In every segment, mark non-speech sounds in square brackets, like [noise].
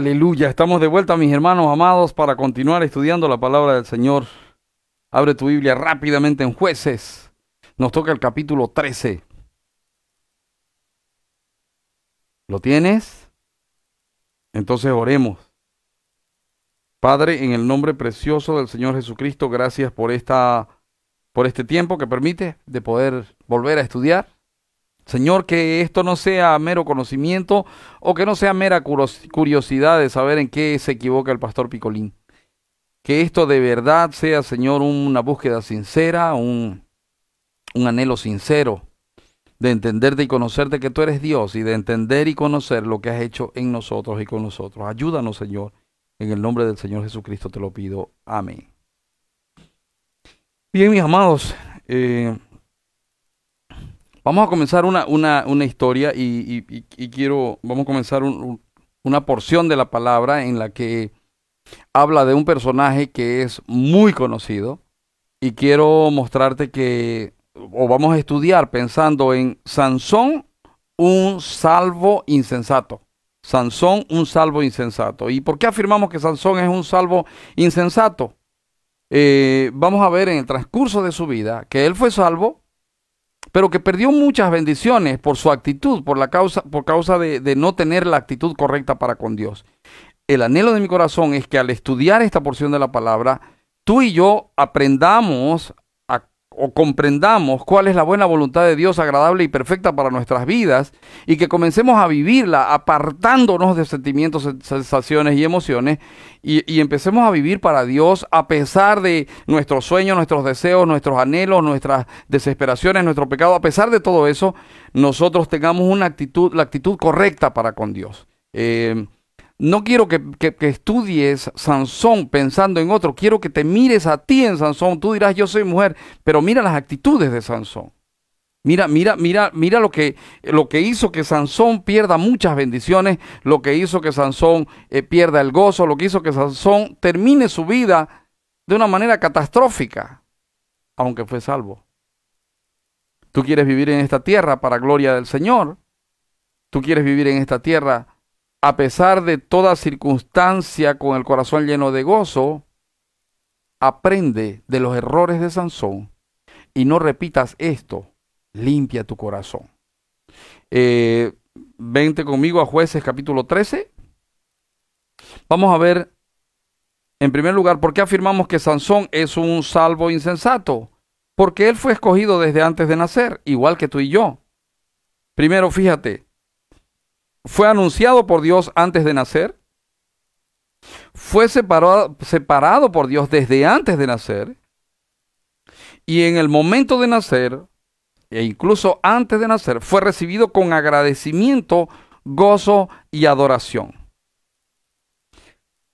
Aleluya. Estamos de vuelta, mis hermanos amados, para continuar estudiando la palabra del Señor. Abre tu Biblia rápidamente en jueces. Nos toca el capítulo 13. ¿Lo tienes? Entonces oremos. Padre, en el nombre precioso del Señor Jesucristo, gracias por esta por este tiempo que permite de poder volver a estudiar. Señor, que esto no sea mero conocimiento o que no sea mera curiosidad de saber en qué se equivoca el pastor Picolín. Que esto de verdad sea, Señor, una búsqueda sincera, un, anhelo sincero de entenderte y conocerte que tú eres Dios y de entender y conocer lo que has hecho en nosotros y con nosotros. Ayúdanos, Señor. En el nombre del Señor Jesucristo te lo pido. Amén. Bien, mis amados. Eh, Vamos a comenzar una, historia y, quiero, vamos a comenzar una porción de la palabra en la que habla de un personaje que es muy conocido y quiero mostrarte que, o vamos a estudiar pensando en Sansón, un salvo insensato. Sansón, un salvo insensato. ¿Y por qué afirmamos que Sansón es un salvo insensato? Eh, vamos a ver en el transcurso de su vida que él fue salvo, pero que perdió muchas bendiciones por su actitud, por la causa, por causa de, no tener la actitud correcta para con Dios. El anhelo de mi corazón es que al estudiar esta porción de la palabra, tú y yo aprendamos o comprendamos cuál es la buena voluntad de Dios agradable y perfecta para nuestras vidas y que comencemos a vivirla apartándonos de sentimientos, sensaciones y emociones y, empecemos a vivir para Dios a pesar de nuestros sueños, nuestros deseos, nuestros anhelos, nuestras desesperaciones, nuestro pecado, a pesar de todo eso, nosotros tengamos una actitud, la actitud correcta para con Dios. Eh, no quiero que, estudies Sansón pensando en otro. Quiero que te mires a ti en Sansón. Tú dirás, yo soy mujer, pero mira las actitudes de Sansón. Mira, mira, mira, mira lo que, lo que hizo que Sansón pierda muchas bendiciones, lo que hizo que Sansón eh, pierda el gozo, lo que hizo que Sansón termine su vida de una manera catastrófica, aunque fue salvo. Tú quieres vivir en esta tierra para gloria del Señor. Tú quieres vivir en esta tierra a pesar de toda circunstancia, con el corazón lleno de gozo, aprende de los errores de Sansón y no repitas esto, limpia tu corazón. Eh, vente conmigo a jueces capítulo 13. Vamos a ver, en primer lugar, ¿por qué afirmamos que Sansón es un salvo insensato? Porque él fue escogido desde antes de nacer, igual que tú y yo. Primero, fíjate, fue anunciado por Dios antes de nacer, fue separado, separado por Dios desde antes de nacer, y en el momento de nacer, e incluso antes de nacer, fue recibido con agradecimiento, gozo y adoración.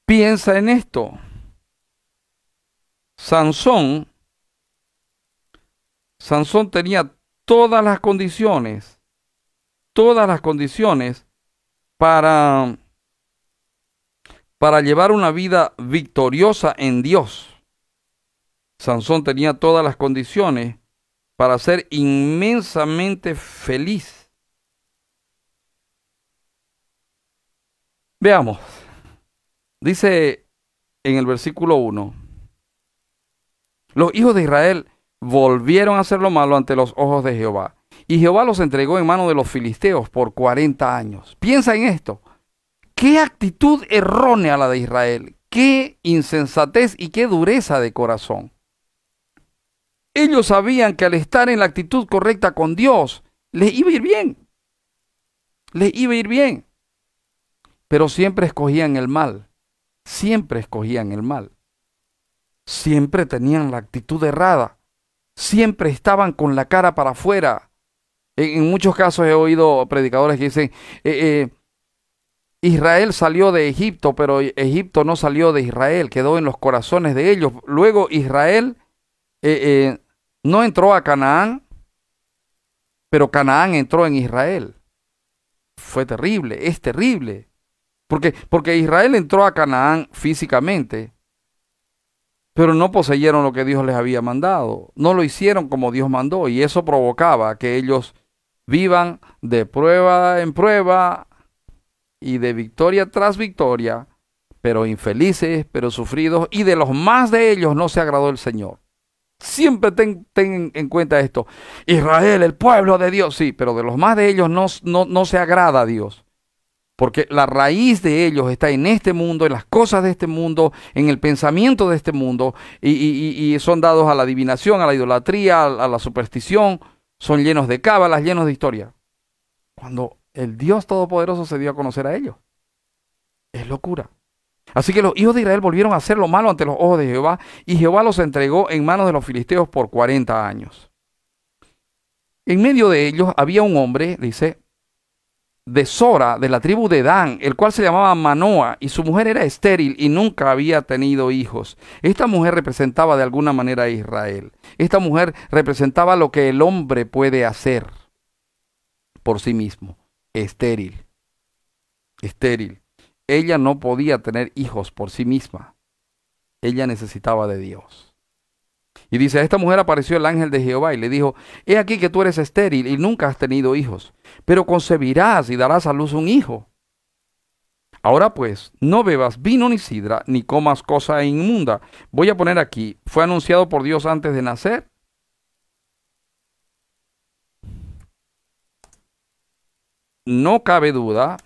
Piensa en esto. Sansón, Sansón tenía todas las condiciones, todas las condiciones para, para llevar una vida victoriosa en Dios. Sansón tenía todas las condiciones para ser inmensamente feliz. Veamos, dice en el versículo 1, los hijos de Israel volvieron a hacer lo malo ante los ojos de Jehová y Jehová los entregó en manos de los filisteos por 40 años. Piensa en esto. Qué actitud errónea la de Israel. Qué insensatez y qué dureza de corazón. Ellos sabían que al estar en la actitud correcta con Dios, les iba a ir bien. Les iba a ir bien. Pero siempre escogían el mal. Siempre escogían el mal. Siempre tenían la actitud errada. Siempre estaban con la cara para afuera. En, muchos casos he oído predicadores que dicen, eh, eh, Israel salió de Egipto, pero Egipto no salió de Israel, quedó en los corazones de ellos. Luego Israel eh, no entró a Canaán, pero Canaán entró en Israel. Fue terrible, es terrible. Porque, porque Israel entró a Canaán físicamente, pero no poseyeron lo que Dios les había mandado, no lo hicieron como Dios mandó y eso provocaba que ellos vivan de prueba en prueba y de victoria tras victoria, pero infelices, pero sufridos, y de los más de ellos no se agradó el Señor. Siempre ten, en cuenta esto. Israel, el pueblo de Dios, sí, pero de los más de ellos no, no, se agrada a Dios. Porque la raíz de ellos está en este mundo, en las cosas de este mundo, en el pensamiento de este mundo, y, y, y son dados a la adivinación, a la idolatría, a la superstición son llenos de cábalas, llenos de historia. Cuando el Dios Todopoderoso se dio a conocer a ellos. Es locura. Así que los hijos de Israel volvieron a hacer lo malo ante los ojos de Jehová y Jehová los entregó en manos de los filisteos por 40 años. En medio de ellos había un hombre, dice, de Sora, de la tribu de Dan, el cual se llamaba Manoa, y su mujer era estéril y nunca había tenido hijos. Esta mujer representaba de alguna manera a Israel. Esta mujer representaba lo que el hombre puede hacer por sí mismo. Estéril. Estéril. Ella no podía tener hijos por sí misma. Ella necesitaba de Dios. Y dice, a esta mujer apareció el ángel de Jehová y le dijo, he aquí que tú eres estéril y nunca has tenido hijos, pero concebirás y darás a luz un hijo. Ahora pues, no bebas vino ni sidra, ni comas cosa inmunda. Voy a poner aquí, fue anunciado por Dios antes de nacer. No cabe duda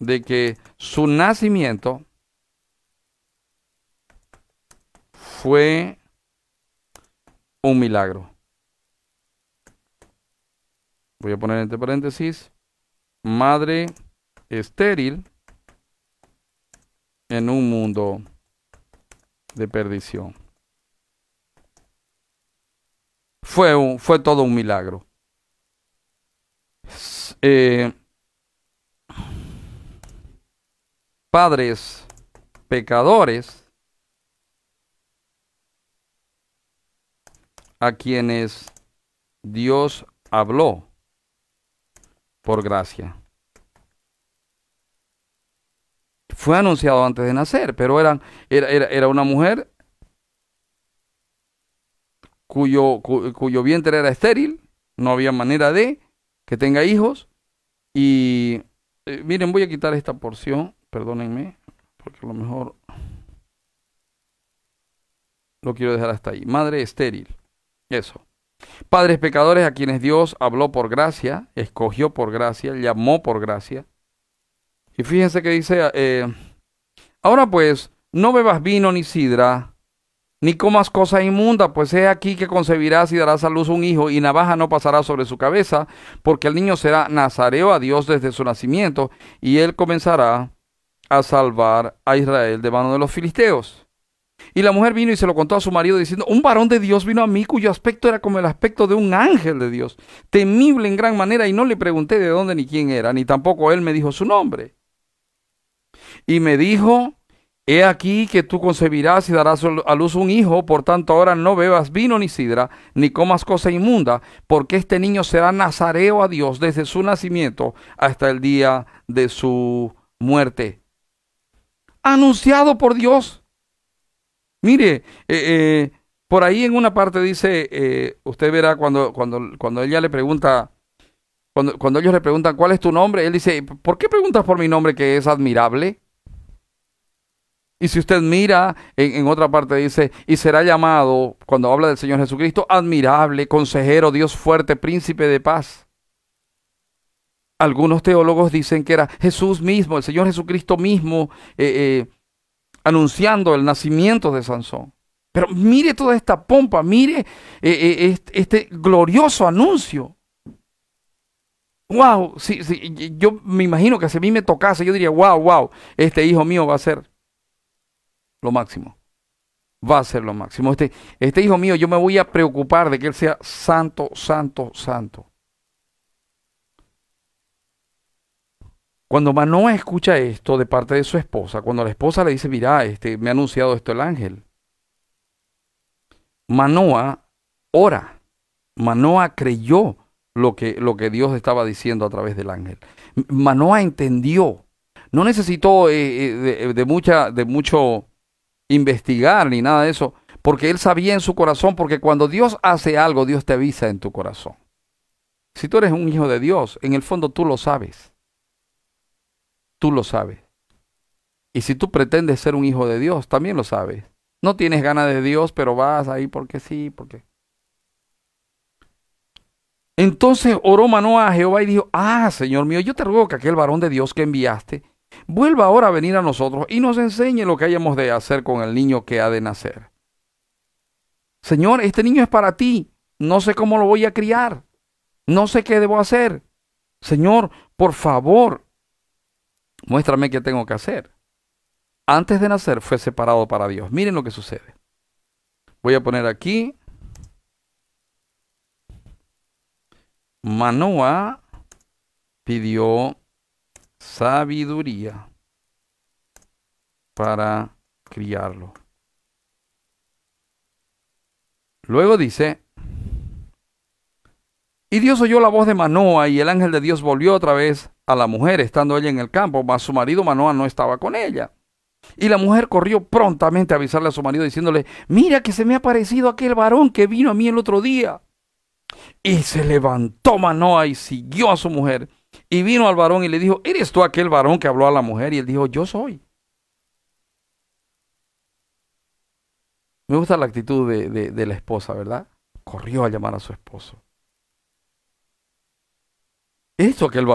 de que su nacimiento fue un milagro. Voy a poner entre paréntesis, madre estéril en un mundo de perdición. Fue, un, fue todo un milagro. Eh, padres pecadores a quienes Dios habló por gracia. Fue anunciado antes de nacer, pero era, era, una mujer cuyo, cuyo vientre era estéril, no había manera de que tenga hijos. Y eh, miren, voy a quitar esta porción, perdónenme, porque a lo mejor lo quiero dejar hasta ahí. Madre estéril. Eso. Padres pecadores a quienes Dios habló por gracia, escogió por gracia, llamó por gracia. Y fíjense que dice, eh, ahora pues, no bebas vino ni sidra, ni comas cosa inmunda, pues he aquí que concebirás y darás a luz un hijo, y navaja no pasará sobre su cabeza, porque el niño será nazareo a Dios desde su nacimiento, y él comenzará a salvar a Israel de mano de los filisteos. Y la mujer vino y se lo contó a su marido diciendo, un varón de Dios vino a mí cuyo aspecto era como el aspecto de un ángel de Dios, temible en gran manera, y no le pregunté de dónde ni quién era, ni tampoco él me dijo su nombre. Y me dijo, he aquí que tú concebirás y darás a luz un hijo, por tanto ahora no bebas vino ni sidra, ni comas cosa inmunda, porque este niño será nazareo a Dios desde su nacimiento hasta el día de su muerte. Anunciado por Dios Mire, eh, eh, por ahí en una parte dice, eh, usted verá cuando, cuando, cuando ella le pregunta, cuando, ellos le preguntan cuál es tu nombre, él dice, ¿por qué preguntas por mi nombre que es admirable? Y si usted mira, en, otra parte dice, y será llamado, cuando habla del Señor Jesucristo, admirable, consejero, Dios fuerte, príncipe de paz. Algunos teólogos dicen que era Jesús mismo, el Señor Jesucristo mismo, anunciando el nacimiento de Sansón. Pero mire toda esta pompa, mire eh, eh, este glorioso anuncio. Wow, yo me imagino que si a mí me tocase, yo diría, wow, wow, este hijo mío va a ser lo máximo. Va a ser lo máximo. Este, este hijo mío, yo me voy a preocupar de que él sea santo, santo, santo. Cuando Manoa escucha esto de parte de su esposa, cuando la esposa le dice, mira, este, me ha anunciado esto el ángel, Manoa ora. Manoa creyó lo que, lo que Dios estaba diciendo a través del ángel. Manoa entendió. No necesitó eh, eh, eh, de, mucha, de mucho investigar ni nada de eso, porque él sabía en su corazón, porque cuando Dios hace algo, Dios te avisa en tu corazón. Si tú eres un hijo de Dios, en el fondo tú lo sabes tú lo sabes. Y si tú pretendes ser un hijo de Dios, también lo sabes. No tienes ganas de Dios, pero vas ahí porque sí, porque... Entonces oró Manoah a Jehová y dijo, ah, Señor mío, yo te ruego que aquel varón de Dios que enviaste vuelva ahora a venir a nosotros y nos enseñe lo que hayamos de hacer con el niño que ha de nacer. Señor, este niño es para ti. No sé cómo lo voy a criar. No sé qué debo hacer. Señor, por favor, Muéstrame qué tengo que hacer. Antes de nacer fue separado para Dios. Miren lo que sucede. Voy a poner aquí Manoa pidió sabiduría para criarlo. Luego dice, y Dios oyó la voz de Manoa y el ángel de Dios volvió otra vez a la mujer estando ella en el campo, mas su marido Manoa no estaba con ella. Y la mujer corrió prontamente a avisarle a su marido diciéndole, mira que se me ha parecido aquel varón que vino a mí el otro día. Y se levantó Manoa y siguió a su mujer. Y vino al varón y le dijo, ¿eres tú aquel varón que habló a la mujer? Y él dijo, yo soy. Me gusta la actitud de, de la esposa, ¿verdad? Corrió a llamar a su esposo esto aquel,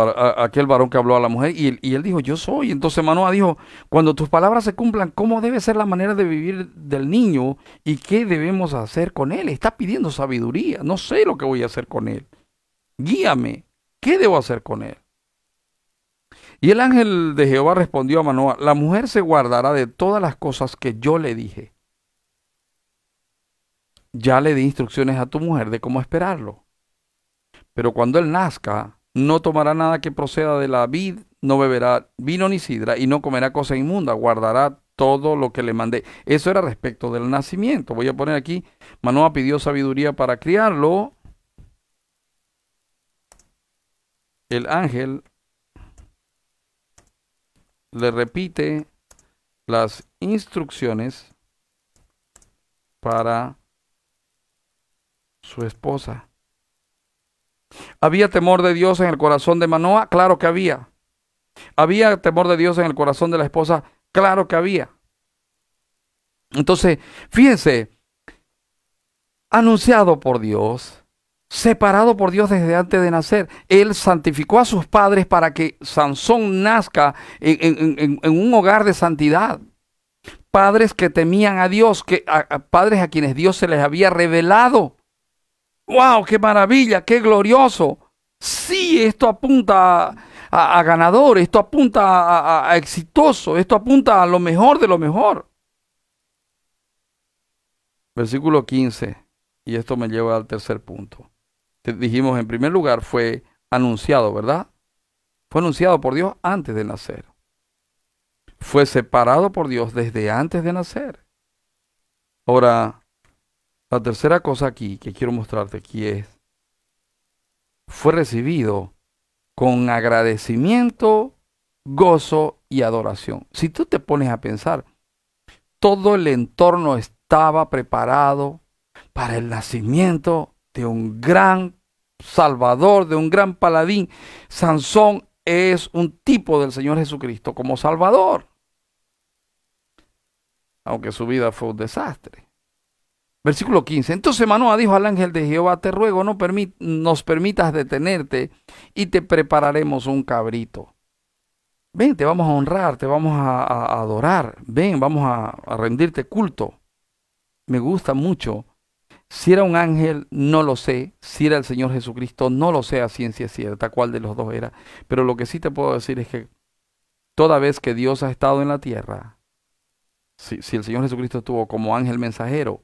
varón que habló a la mujer y, y él dijo, yo soy. Entonces Manoa ah, dijo, cuando tus palabras se cumplan, ¿cómo debe ser la manera de vivir del niño y qué debemos hacer con él? Está pidiendo sabiduría, no sé lo que voy a hacer con él. Guíame, ¿qué debo hacer con él? Y el ángel de Jehová respondió a Manoa, la mujer se guardará de todas las cosas que yo le dije. Ya le di instrucciones a tu mujer de cómo esperarlo. Pero cuando él nazca, no tomará nada que proceda de la vid, no beberá vino ni sidra y no comerá cosa inmunda, guardará todo lo que le mandé. Eso era respecto del nacimiento. Voy a poner aquí, Manoa pidió sabiduría para criarlo. El ángel le repite las instrucciones para su esposa. ¿Había temor de Dios en el corazón de Manoah, Claro que había. ¿Había temor de Dios en el corazón de la esposa? Claro que había. Entonces, fíjense, anunciado por Dios, separado por Dios desde antes de nacer. Él santificó a sus padres para que Sansón nazca en, un hogar de santidad. Padres que temían a Dios, que, padres a quienes Dios se les había revelado. ¡Wow! ¡Qué maravilla! ¡Qué glorioso! Sí, esto apunta a, ganador, esto apunta a, exitoso, esto apunta a lo mejor de lo mejor. Versículo 15, y esto me lleva al tercer punto. Te dijimos, en primer lugar, fue anunciado, ¿verdad? Fue anunciado por Dios antes de nacer. Fue separado por Dios desde antes de nacer. Ahora, la tercera cosa aquí que quiero mostrarte aquí es, fue recibido con agradecimiento, gozo y adoración. Si tú te pones a pensar, todo el entorno estaba preparado para el nacimiento de un gran Salvador, de un gran paladín. Sansón es un tipo del Señor Jesucristo como Salvador, aunque su vida fue un desastre. Versículo 15. Entonces Manoah dijo al ángel de Jehová, te ruego, no nos permitas detenerte y te prepararemos un cabrito. Ven, te vamos a honrar, te vamos a, adorar, ven, vamos a, rendirte culto. Me gusta mucho. Si era un ángel, no lo sé. Si era el Señor Jesucristo, no lo sé a ciencia cierta cuál de los dos era. Pero lo que sí te puedo decir es que toda vez que Dios ha estado en la tierra, si, si el Señor Jesucristo estuvo como ángel mensajero,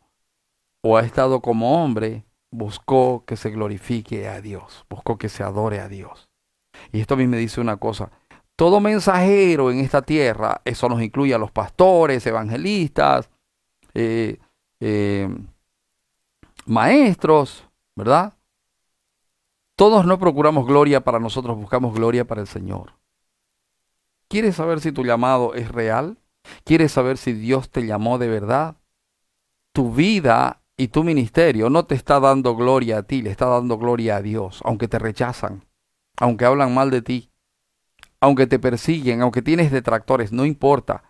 o ha estado como hombre, buscó que se glorifique a Dios, buscó que se adore a Dios. Y esto a mí me dice una cosa, todo mensajero en esta tierra, eso nos incluye a los pastores, evangelistas, eh, eh, maestros, ¿verdad? Todos no procuramos gloria para nosotros, buscamos gloria para el Señor. ¿Quieres saber si tu llamado es real? ¿Quieres saber si Dios te llamó de verdad? Tu vida y tu ministerio no te está dando gloria a ti, le está dando gloria a Dios, aunque te rechazan, aunque hablan mal de ti, aunque te persiguen, aunque tienes detractores, no importa.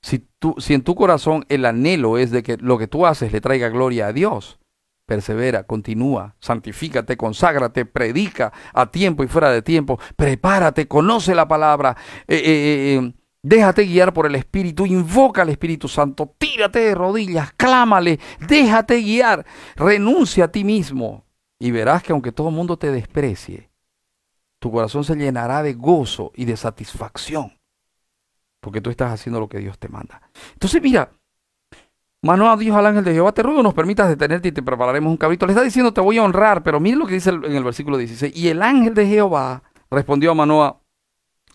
Si, en tu corazón el anhelo es de que lo que tú haces le traiga gloria a Dios, persevera, continúa, santifícate, conságrate, predica a tiempo y fuera de tiempo, prepárate, conoce la palabra, eh, eh, eh, Déjate guiar por el Espíritu, invoca al Espíritu Santo, tírate de rodillas, clámale, déjate guiar, renuncia a ti mismo y verás que aunque todo el mundo te desprecie, tu corazón se llenará de gozo y de satisfacción porque tú estás haciendo lo que Dios te manda. Entonces, mira, Manoah dijo al ángel de Jehová, te ruego nos permitas detenerte y te prepararemos un cabrito. Le está diciendo, te voy a honrar, pero mira lo que dice en el versículo 16. Y el ángel de Jehová respondió a Manoah,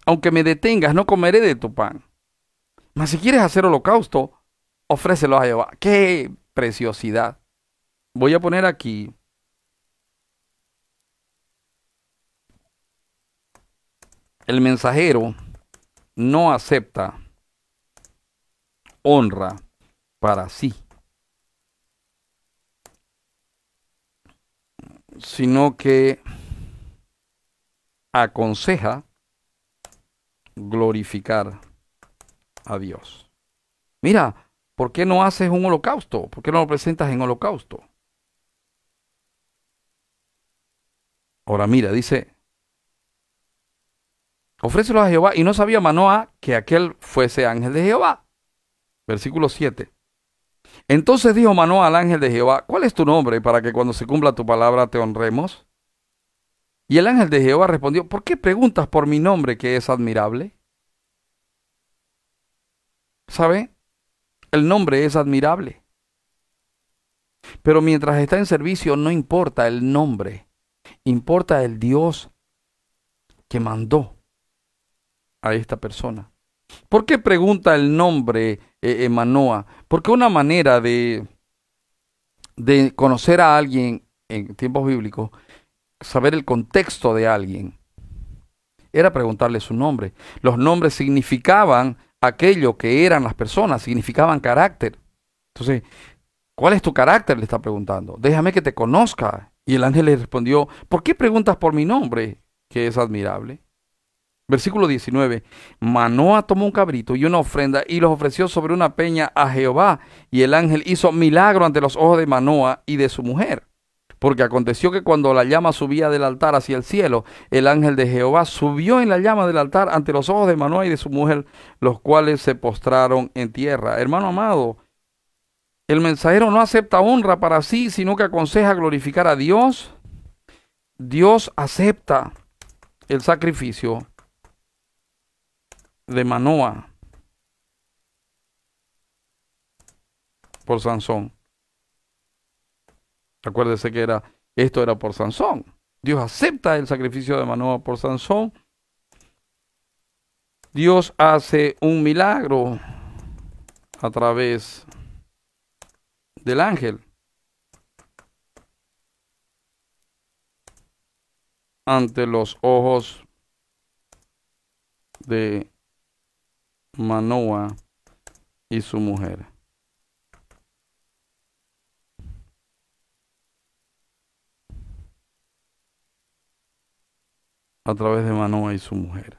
aunque me detengas, no comeré de tu pan. Mas si quieres hacer holocausto, ofrécelo a Jehová. ¡Qué preciosidad! Voy a poner aquí. El mensajero no acepta honra para sí, sino que aconseja glorificar a Dios. Mira, ¿por qué no haces un holocausto? ¿Por qué no lo presentas en holocausto? Ahora mira, dice, ofrécelo a Jehová y no sabía Manoah que aquel fuese ángel de Jehová. Versículo 7. Entonces dijo Manoah al ángel de Jehová, ¿cuál es tu nombre para que cuando se cumpla tu palabra te honremos? Y el ángel de Jehová respondió, ¿por qué preguntas por mi nombre que es admirable? ¿Sabe? El nombre es admirable. Pero mientras está en servicio no importa el nombre, importa el Dios que mandó a esta persona. ¿Por qué pregunta el nombre eh, Manoah? Porque una manera de, de conocer a alguien en tiempos bíblicos saber el contexto de alguien era preguntarle su nombre. Los nombres significaban aquello que eran las personas, significaban carácter. Entonces, ¿cuál es tu carácter? Le está preguntando. Déjame que te conozca. Y el ángel le respondió, ¿por qué preguntas por mi nombre? Que es admirable. Versículo 19. Manoa tomó un cabrito y una ofrenda y los ofreció sobre una peña a Jehová. Y el ángel hizo milagro ante los ojos de Manoa y de su mujer. Porque aconteció que cuando la llama subía del altar hacia el cielo, el ángel de Jehová subió en la llama del altar ante los ojos de Manoah y de su mujer, los cuales se postraron en tierra. Hermano amado, el mensajero no acepta honra para sí, sino que aconseja glorificar a Dios. Dios acepta el sacrificio de Manoah por Sansón. Acuérdese que era, esto era por Sansón. Dios acepta el sacrificio de Manoa por Sansón. Dios hace un milagro a través del ángel. ante los ojos de Manoa y su mujer. a través de Manoa y su mujer.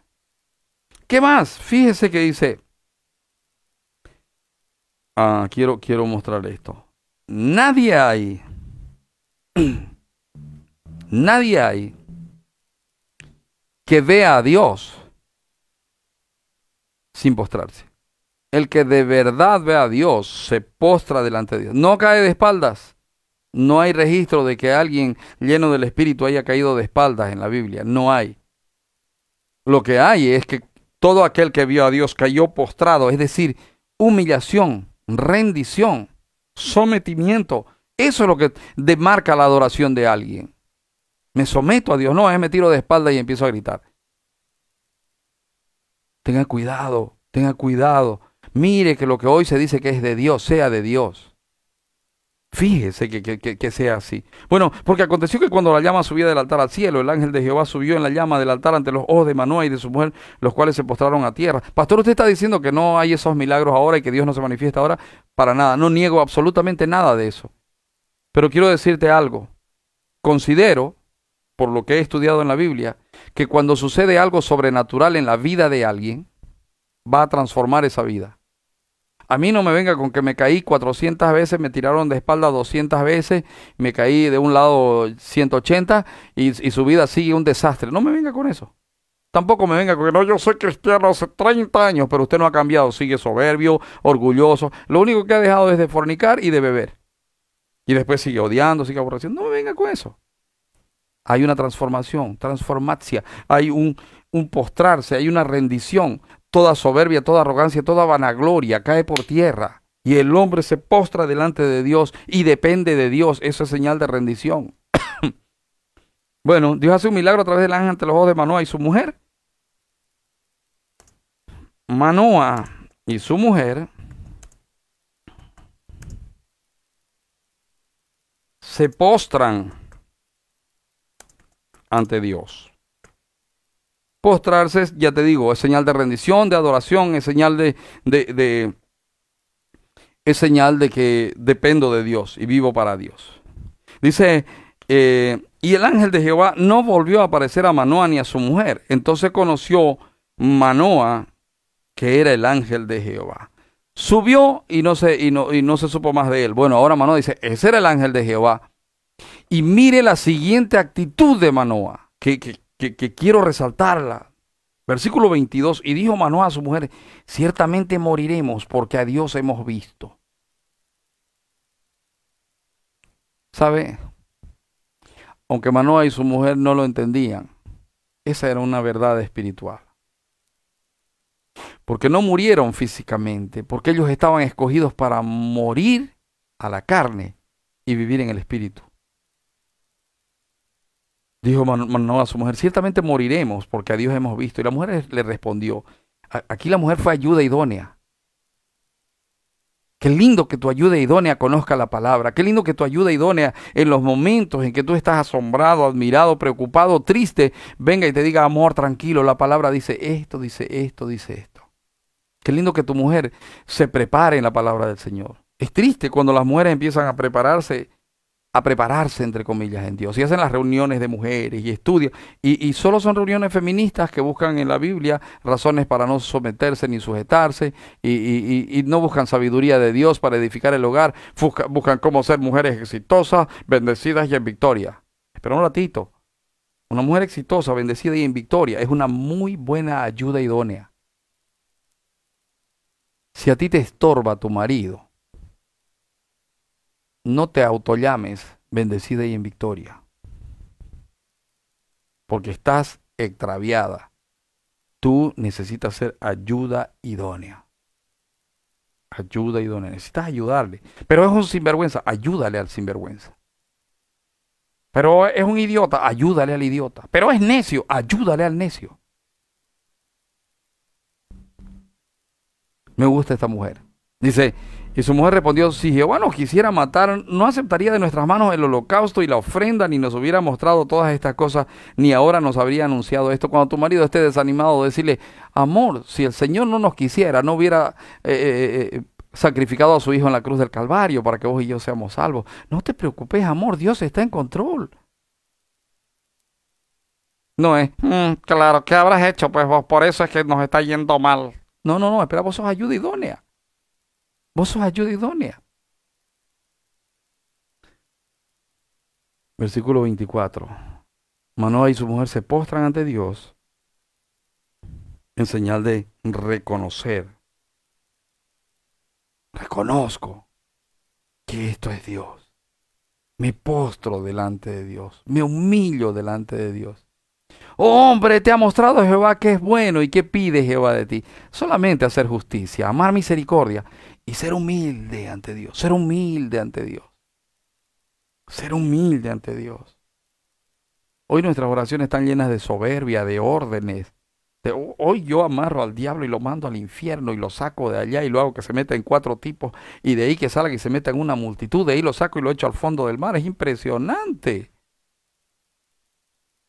¿Qué más? Fíjese que dice, ah, quiero, quiero mostrar esto. Nadie hay, [clears throat] nadie hay que vea a Dios sin postrarse. El que de verdad ve a Dios se postra delante de Dios. No cae de espaldas. No hay registro de que alguien lleno del Espíritu haya caído de espaldas en la Biblia. No hay. Lo que hay es que todo aquel que vio a Dios cayó postrado, es decir, humillación, rendición, sometimiento. Eso es lo que demarca la adoración de alguien. Me someto a Dios. No, es me tiro de espaldas y empiezo a gritar. Tenga cuidado, tenga cuidado. Mire que lo que hoy se dice que es de Dios, sea de Dios. Fíjese que, sea así. Bueno, porque aconteció que cuando la llama subía del altar al cielo, el ángel de Jehová subió en la llama del altar ante los ojos de Manoah y de su mujer, los cuales se postraron a tierra. Pastor, usted está diciendo que no hay esos milagros ahora y que Dios no se manifiesta ahora. Para nada, no niego absolutamente nada de eso. Pero quiero decirte algo. Considero, por lo que he estudiado en la Biblia, que cuando sucede algo sobrenatural en la vida de alguien, va a transformar esa vida. A mí no me venga con que me caí 400 veces, me tiraron de espalda 200 veces, me caí de un lado 180 y, su vida sigue un desastre. No me venga con eso. Tampoco me venga con que no, yo soy cristiano hace 30 años, pero usted no ha cambiado, sigue soberbio, orgulloso. Lo único que ha dejado es de fornicar y de beber. Y después sigue odiando, sigue aborreciendo. No me venga con eso. Hay una transformación, transformacia. hay un postrarse, hay una rendición. Toda soberbia, toda arrogancia, toda vanagloria cae por tierra. Y el hombre se postra delante de Dios y depende de Dios. Esa es señal de rendición. [coughs] bueno, Dios hace un milagro a través del ángel ante los ojos de Manoa y su mujer. Manoa y su mujer se postran ante Dios. Postrarse, ya te digo, es señal de rendición, de adoración, es señal de, de, es señal de que dependo de Dios y vivo para Dios. Dice, eh, y el ángel de Jehová no volvió a aparecer a Manoa ni a su mujer. Entonces conoció Manoa que era el ángel de Jehová. Subió y no se, y no, y no se supo más de él. Bueno, ahora Manoa dice, ese era el ángel de Jehová. Y mire la siguiente actitud de Manoa. que, que, quiero resaltarla. Versículo 22, y dijo Manoah a su mujer, ciertamente moriremos porque a Dios hemos visto. ¿Sabe? Aunque Manoah y su mujer no lo entendían, esa era una verdad espiritual. Porque no murieron físicamente, porque ellos estaban escogidos para morir a la carne y vivir en el espíritu. Dijo Manuel a su mujer, ciertamente moriremos porque a Dios hemos visto. Y la mujer le respondió, aquí la mujer fue ayuda idónea. Qué lindo que tu ayuda idónea conozca la palabra. Qué lindo que tu ayuda idónea en los momentos en que tú estás asombrado, admirado, preocupado, triste, venga y te diga, amor, tranquilo, la palabra dice esto, dice esto, dice esto. Qué lindo que tu mujer se prepare en la palabra del Señor. Es triste cuando las mujeres empiezan a prepararse a prepararse, entre comillas, en Dios. Y hacen las reuniones de mujeres y estudios Y, y, solo son reuniones feministas que buscan en la Biblia razones para no someterse ni sujetarse. Y, no buscan sabiduría de Dios para edificar el hogar. buscan cómo ser mujeres exitosas, bendecidas y en victoria. Espera un ratito. Una mujer exitosa, bendecida y en victoria es una muy buena ayuda idónea. Si a ti te estorba tu marido, no te autollames bendecida y en victoria. Porque estás extraviada. Tú necesitas ser ayuda idónea. Ayuda idónea. Necesitas ayudarle. Pero es un sinvergüenza. Ayúdale al sinvergüenza. Pero es un idiota. Ayúdale al idiota. Pero es necio. Ayúdale al necio. Me gusta esta mujer. Dice, y su mujer respondió, si Jehová nos quisiera matar, no aceptaría de nuestras manos el holocausto y la ofrenda, ni nos hubiera mostrado todas estas cosas, ni ahora nos habría anunciado esto. Cuando tu marido esté desanimado, decirle, amor, si el Señor no nos quisiera, no hubiera eh, eh, eh, sacrificado a su hijo en la cruz del Calvario para que vos y yo seamos salvos. No te preocupes, amor, Dios está en control. No es, mm, claro, ¿qué habrás hecho? Pues vos, por eso es que nos está yendo mal. No, no, no, espera, vos sos ayuda idónea. Vos sos ayuda idónea. Versículo 24. Manoah y su mujer se postran ante Dios en señal de reconocer. Reconozco que esto es Dios. Me postro delante de Dios. Me humillo delante de Dios. Oh, hombre, te ha mostrado Jehová que es bueno y que pide Jehová de ti. Solamente hacer justicia, amar misericordia y ser humilde ante Dios, ser humilde ante Dios. Ser humilde ante Dios. Hoy nuestras oraciones están llenas de soberbia, de órdenes. Oh, hoy yo amarro al diablo y lo mando al infierno y lo saco de allá y lo hago que se meta en cuatro tipos y de ahí que salga y se meta en una multitud, de ahí lo saco y lo echo al fondo del mar. Es impresionante.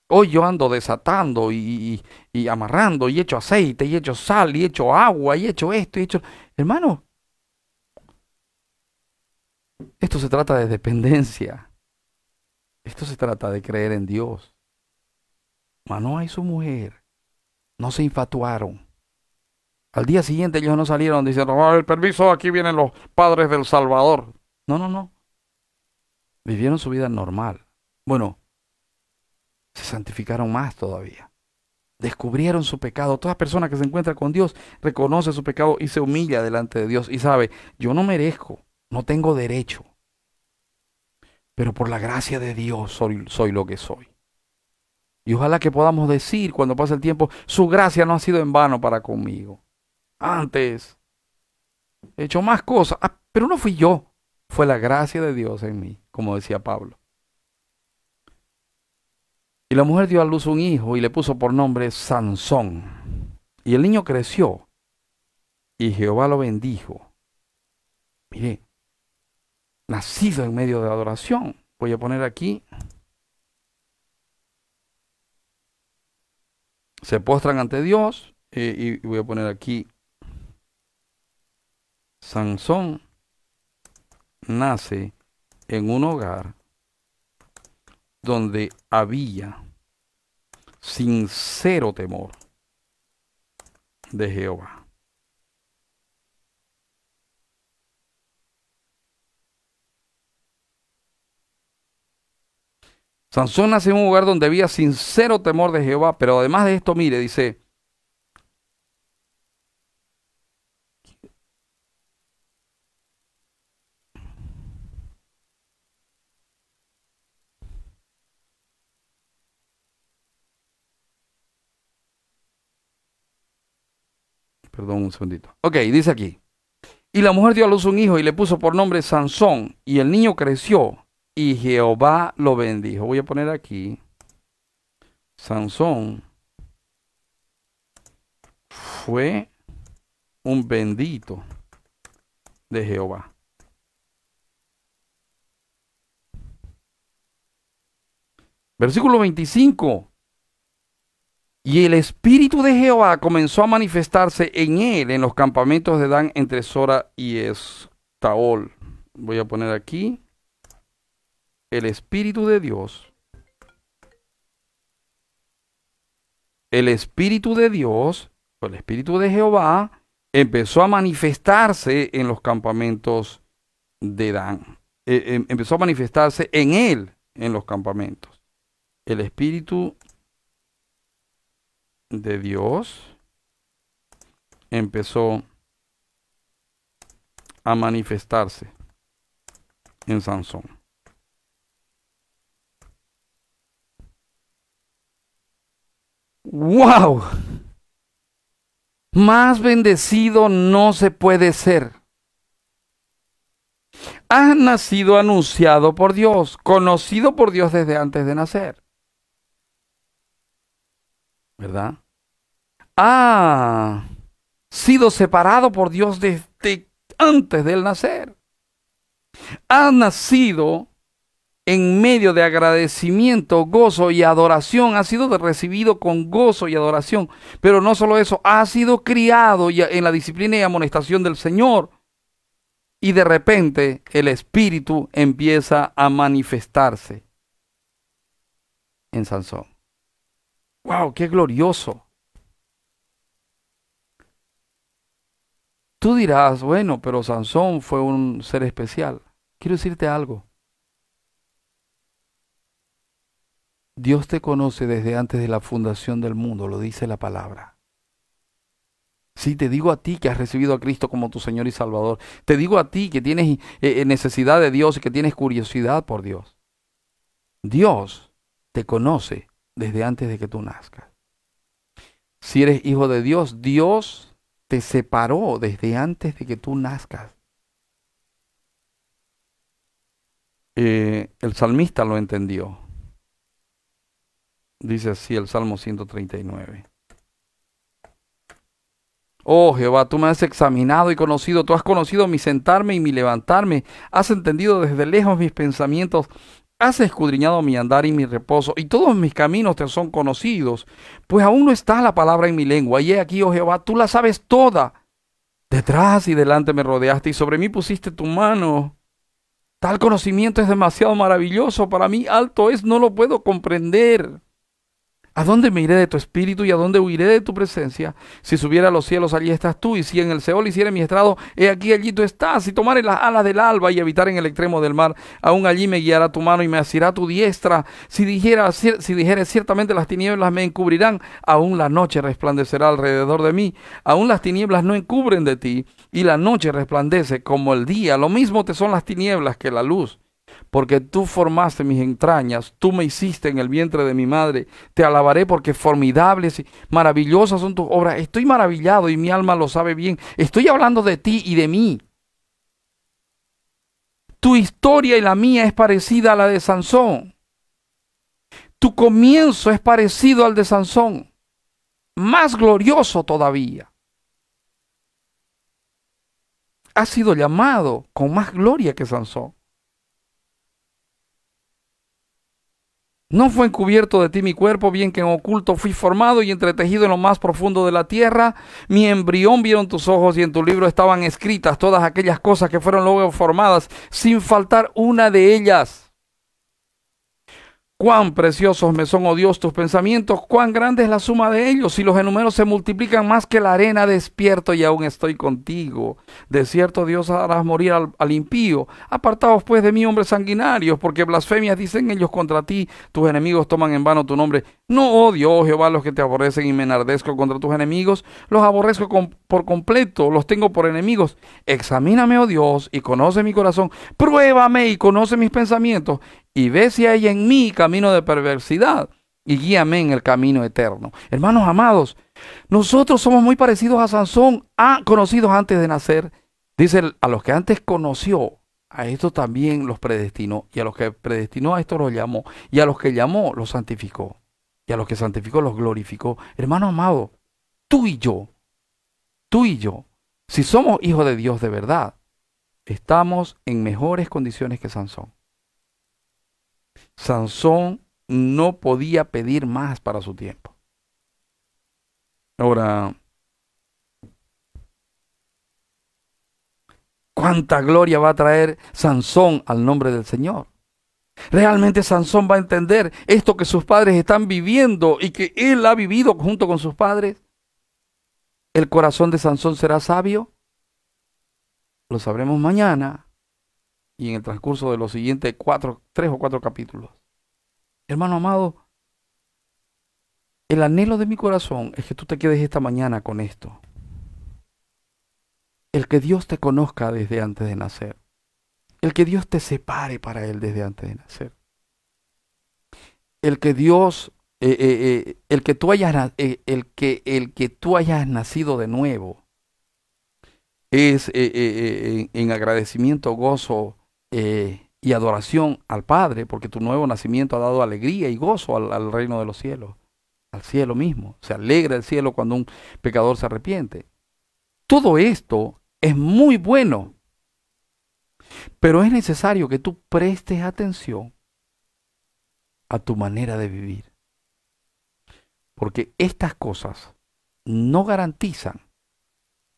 Hoy yo ando desatando y, y, y amarrando y echo aceite y echo sal y echo agua y echo esto y echo... Hermano, esto se trata de dependencia. Esto se trata de creer en Dios. Manoa y su mujer no se infatuaron. Al día siguiente ellos no salieron diciendo, el permiso, aquí vienen los padres del Salvador. No, no, no. Vivieron su vida normal. Bueno, se santificaron más todavía. Descubrieron su pecado. Toda persona que se encuentra con Dios reconoce su pecado y se humilla delante de Dios y sabe, yo no merezco no tengo derecho. Pero por la gracia de Dios soy, soy lo que soy. Y ojalá que podamos decir cuando pase el tiempo, su gracia no ha sido en vano para conmigo. Antes he hecho más cosas, ah, pero no fui yo, fue la gracia de Dios en mí, como decía Pablo. Y la mujer dio a luz un hijo y le puso por nombre Sansón. Y el niño creció y Jehová lo bendijo. Mire, nacido en medio de adoración. Voy a poner aquí. Se postran ante Dios. Eh, y voy a poner aquí. Sansón nace en un hogar donde había sincero temor de Jehová. Sansón nació en un lugar donde había sincero temor de Jehová, pero además de esto, mire, dice, Perdón un segundito. Ok, dice aquí. Y la mujer dio a luz un hijo y le puso por nombre Sansón. Y el niño creció y Jehová lo bendijo. Voy a poner aquí, Sansón fue un bendito de Jehová. Versículo 25. Y el espíritu de Jehová comenzó a manifestarse en él en los campamentos de Dan entre Sora y Estaol. Voy a poner aquí el Espíritu de Dios, el Espíritu de Dios, o el Espíritu de Jehová, empezó a manifestarse en los campamentos de Dan. E, e, empezó a manifestarse en él, en los campamentos. El Espíritu de Dios empezó a manifestarse en Sansón. ¡Wow! Más bendecido no se puede ser. Ha nacido anunciado por Dios, conocido por Dios desde antes de nacer. ¿Verdad? Ha sido separado por Dios desde antes del nacer. Ha nacido en medio de agradecimiento, gozo y adoración, ha sido recibido con gozo y adoración. Pero no solo eso, ha sido criado en la disciplina y amonestación del Señor. Y de repente el Espíritu empieza a manifestarse en Sansón. ¡Wow! ¡Qué glorioso! Tú dirás, bueno, pero Sansón fue un ser especial. Quiero decirte algo. Dios te conoce desde antes de la fundación del mundo, lo dice la palabra. Si te digo a ti que has recibido a Cristo como tu Señor y Salvador. Te digo a ti que tienes eh, eh, necesidad de Dios y que tienes curiosidad por Dios. Dios te conoce desde antes de que tú nazcas. Si eres hijo de Dios, Dios te separó desde antes de que tú nazcas. Eh, el salmista lo entendió. Dice así el Salmo 139. Oh Jehová, tú me has examinado y conocido, tú has conocido mi sentarme y mi levantarme, has entendido desde lejos mis pensamientos, has escudriñado mi andar y mi reposo, y todos mis caminos te son conocidos, pues aún no está la palabra en mi lengua, y he aquí, oh Jehová, tú la sabes toda. Detrás y delante me rodeaste y sobre mí pusiste tu mano. Tal conocimiento es demasiado maravilloso para mí, alto es, no lo puedo comprender. ¿A dónde me iré de tu espíritu y a dónde huiré de tu presencia? Si subiera a los cielos, allí estás tú, y si en el Seol hiciera mi estrado, he aquí, allí tú estás. Si tomare las alas del alba y habitar en el extremo del mar, aún allí me guiará tu mano y me asirá tu diestra. Si dijera, si ciertamente las tinieblas me encubrirán, aún la noche resplandecerá alrededor de mí. Aún las tinieblas no encubren de ti, y la noche resplandece como el día. Lo mismo te son las tinieblas que la luz porque tú formaste mis entrañas, tú me hiciste en el vientre de mi madre. Te alabaré porque formidables y maravillosas son tus obras. Estoy maravillado y mi alma lo sabe bien. Estoy hablando de ti y de mí. Tu historia y la mía es parecida a la de Sansón. Tu comienzo es parecido al de Sansón, más glorioso todavía. Has sido llamado con más gloria que Sansón. No fue encubierto de ti mi cuerpo, bien que en oculto fui formado y entretejido en lo más profundo de la tierra. Mi embrión vieron tus ojos y en tu libro estaban escritas todas aquellas cosas que fueron luego formadas, sin faltar una de ellas. Cuán preciosos me son, oh Dios, tus pensamientos, cuán grande es la suma de ellos, si los enumeros se multiplican más que la arena, despierto y aún estoy contigo. De cierto Dios harás morir al, impío, apartaos pues de mí, hombres sanguinarios, porque blasfemias dicen ellos contra ti, tus enemigos toman en vano tu nombre. No odio, oh Jehová, los que te aborrecen y me enardezco contra tus enemigos, los aborrezco por completo, los tengo por enemigos. Examíname, oh Dios, y conoce mi corazón, pruébame y conoce mis pensamientos, y ve si hay en mí camino de perversidad y guíame en el camino eterno. Hermanos amados, nosotros somos muy parecidos a Sansón, a conocidos antes de nacer. Dice, a los que antes conoció, a estos también los predestinó, y a los que predestinó a esto los llamó, y a los que llamó los santificó, y a los que santificó los glorificó. Hermano amado, tú y yo, tú y yo, si somos hijos de Dios de verdad, estamos en mejores condiciones que Sansón. Sansón no podía pedir más para su tiempo. Ahora, cuánta gloria va a traer Sansón al nombre del Señor. Realmente Sansón va a entender esto que sus padres están viviendo y que él ha vivido junto con sus padres. ¿El corazón de Sansón será sabio? Lo sabremos mañana y en el transcurso de los siguientes cuatro, tres o cuatro capítulos. Hermano amado, el anhelo de mi corazón es que tú te quedes esta mañana con esto. El que Dios te conozca desde antes de nacer. El que Dios te separe para Él desde antes de nacer. El que Dios, eh, eh, eh, el, que tú el, que, el que tú hayas nacido de nuevo es en agradecimiento, gozo eh, y adoración al Padre, porque tu nuevo nacimiento ha dado alegría y gozo al, reino de los cielos, al cielo mismo. Se alegra el cielo cuando un pecador se arrepiente. Todo esto es muy bueno, pero es necesario que tú prestes atención a tu manera de vivir, porque estas cosas no garantizan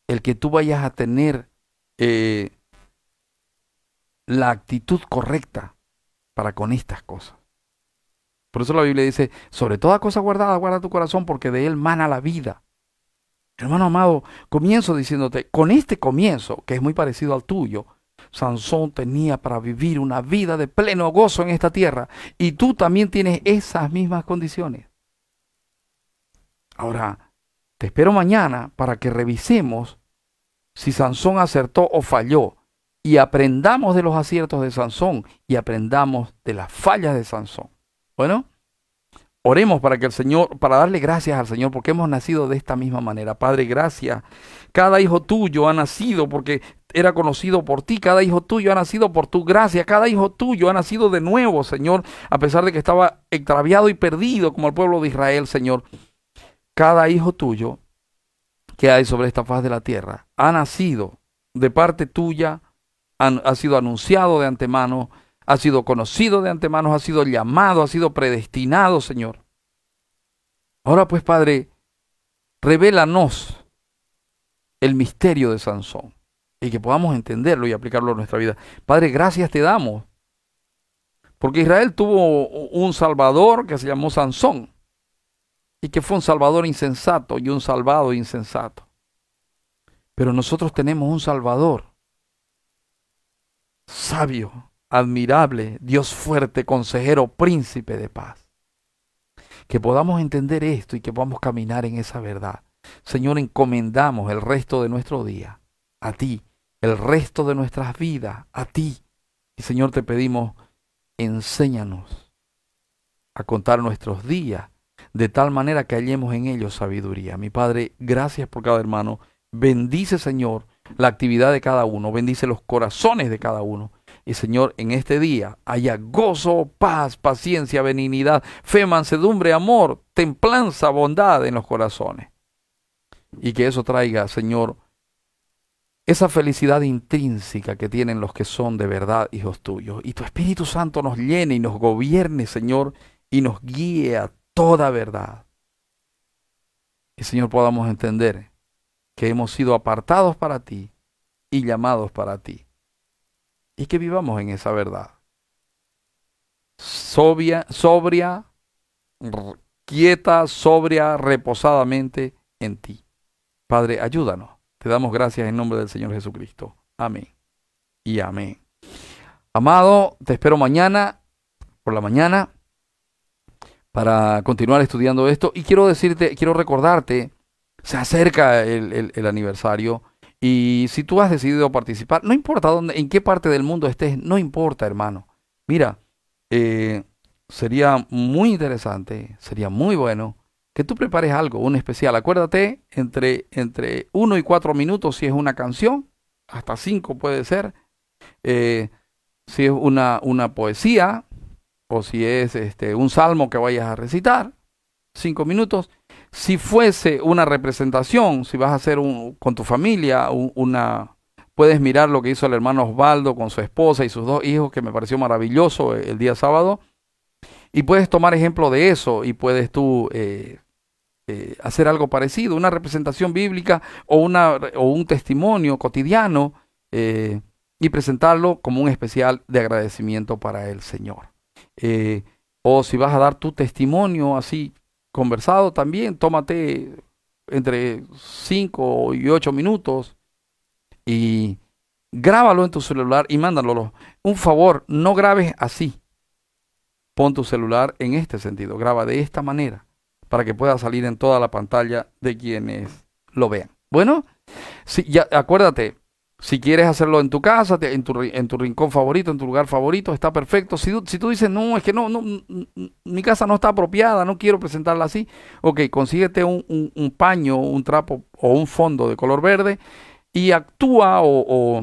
el que tú vayas a tener eh, la actitud correcta para con estas cosas. Por eso la Biblia dice, sobre toda cosa guardada, guarda tu corazón porque de él mana la vida. Hermano amado, comienzo diciéndote, con este comienzo, que es muy parecido al tuyo, Sansón tenía para vivir una vida de pleno gozo en esta tierra y tú también tienes esas mismas condiciones. Ahora, te espero mañana para que revisemos si Sansón acertó o falló y aprendamos de los aciertos de Sansón y aprendamos de las fallas de Sansón. Bueno, oremos para que el Señor, para darle gracias al Señor, porque hemos nacido de esta misma manera. Padre, gracias. Cada hijo tuyo ha nacido porque era conocido por ti, cada hijo tuyo ha nacido por tu gracia, cada hijo tuyo ha nacido de nuevo, Señor, a pesar de que estaba extraviado y perdido como el pueblo de Israel, Señor. Cada hijo tuyo que hay sobre esta faz de la tierra ha nacido de parte tuya ha sido anunciado de antemano, ha sido conocido de antemano, ha sido llamado, ha sido predestinado, Señor. Ahora pues, Padre, revélanos el misterio de Sansón y que podamos entenderlo y aplicarlo a nuestra vida. Padre, gracias te damos, porque Israel tuvo un salvador que se llamó Sansón y que fue un salvador insensato y un salvado insensato. Pero nosotros tenemos un salvador sabio, admirable, Dios fuerte, consejero, príncipe de paz. Que podamos entender esto y que podamos caminar en esa verdad. Señor, encomendamos el resto de nuestro día a ti, el resto de nuestras vidas a ti. Y Señor, te pedimos, enséñanos a contar nuestros días de tal manera que hallemos en ellos sabiduría. Mi Padre, gracias por cada hermano. Bendice, Señor, la actividad de cada uno, bendice los corazones de cada uno. Y Señor, en este día haya gozo, paz, paciencia, benignidad, fe, mansedumbre, amor, templanza, bondad en los corazones. Y que eso traiga, Señor, esa felicidad intrínseca que tienen los que son de verdad hijos tuyos. Y tu Espíritu Santo nos llene y nos gobierne, Señor, y nos guíe a toda verdad. Y Señor, podamos entender que hemos sido apartados para ti y llamados para ti. Y que vivamos en esa verdad. Sobia, sobria, quieta, sobria, reposadamente en ti. Padre, ayúdanos. Te damos gracias en nombre del Señor Jesucristo. Amén. Y amén. Amado, te espero mañana por la mañana para continuar estudiando esto. Y quiero decirte, quiero recordarte se acerca el, aniversario y si tú has decidido participar, no importa dónde, en qué parte del mundo estés, no importa, hermano. Mira, eh, sería muy interesante, sería muy bueno que tú prepares algo, un especial. Acuérdate, entre, entre uno y cuatro minutos si es una canción, hasta cinco puede ser. Eh, si es una, una poesía o si es este, un salmo que vayas a recitar, cinco minutos si fuese una representación, si vas a hacer un, con tu familia una... Puedes mirar lo que hizo el hermano Osvaldo con su esposa y sus dos hijos, que me pareció maravilloso eh, el día sábado. Y puedes tomar ejemplo de eso y puedes tú eh, eh, hacer algo parecido, una representación bíblica o, una, un testimonio cotidiano y presentarlo como un especial de agradecimiento para el Señor. o si vas a dar tu testimonio así conversado también, tómate entre 5 y 8 minutos y grábalo en tu celular y mándalo. Un favor, no grabes así. Pon tu celular en este sentido, graba de esta manera para que pueda salir en toda la pantalla de quienes lo vean. Bueno, sí. ya, acuérdate, si quieres hacerlo en tu casa, en, tu, en tu rincón favorito, en tu lugar favorito, está perfecto. Si, si tú dices, no, es que no, mi casa no está apropiada, no quiero presentarla así, ok, consíguete un, un, paño, un trapo o un fondo de color verde y actúa o,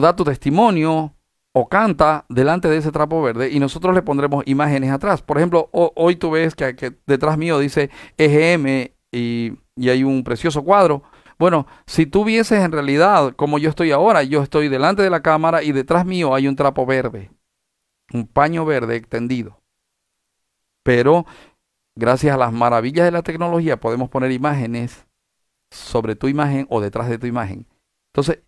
da tu testimonio o canta delante de ese trapo verde y nosotros le pondremos imágenes atrás. Por ejemplo, hoy tú ves que, que, detrás mío dice EGM y hay un precioso cuadro bueno, si tú vieses en realidad como yo estoy ahora, yo estoy delante de la cámara y detrás mío hay un trapo verde, un paño verde extendido. Pero gracias a las maravillas de la tecnología podemos poner imágenes sobre tu imagen o detrás de tu imagen. Entonces,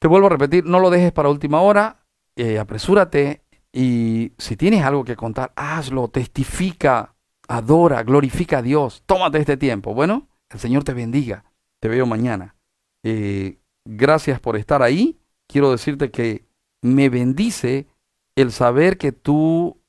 te vuelvo a repetir, no lo dejes para última hora, eh, apresúrate y si tienes algo que contar, hazlo, testifica, adora, glorifica a Dios, tómate este tiempo. Bueno. El Señor te bendiga. Te veo mañana. Eh, gracias por estar ahí. Quiero decirte que me bendice el saber que tú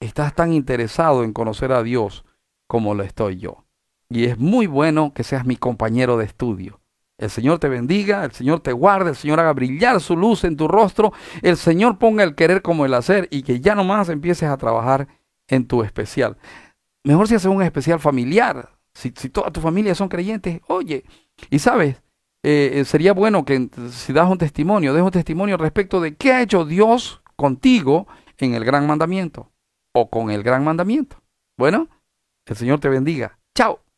estás tan interesado en conocer a Dios como lo estoy yo. Y es muy bueno que seas mi compañero de estudio. El Señor te bendiga, el Señor te guarde, el Señor haga brillar su luz en tu rostro, el Señor ponga el querer como el hacer y que ya nomás empieces a trabajar en tu especial. Mejor si haces un especial familiar, si, toda tu familia son creyentes, oye, y sabes, eh, eh, sería bueno que si das un testimonio, des un testimonio respecto de qué ha hecho Dios contigo en el gran mandamiento o con el gran mandamiento. Bueno, el Señor te bendiga. Chao.